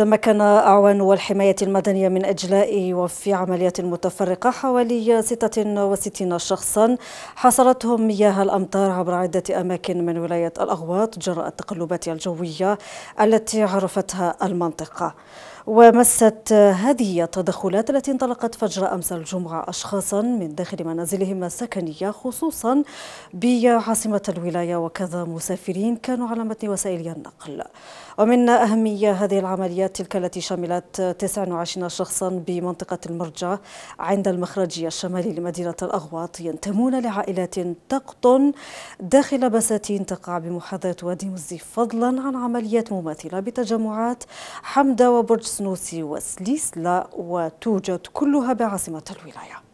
تمكن أعوان الحماية المدنية من إجلاء وفي عمليات متفرقة حوالي 66 شخصا حصرتهم مياه الأمطار عبر عدة أماكن من ولاية الأغواط جراء التقلبات الجوية التي عرفتها المنطقة ومست هذه التدخلات التي انطلقت فجر أمس الجمعة أشخاصا من داخل منازلهم السكنية خصوصا بعاصمة الولاية وكذا مسافرين كانوا على متن وسائل النقل ومن أهمية هذه العمليات تلك التي شملت 29 شخصا بمنطقة المرجع عند المخرجية الشمالي لمدينة الأغواط ينتمون لعائلات تقطن داخل بساتين تقع بمحاذاة وادي مزي فضلا عن عمليات مماثلة بتجمعات حمدة وبرج سنوسي وسليسلا وتوجد كلها بعاصمة الولاية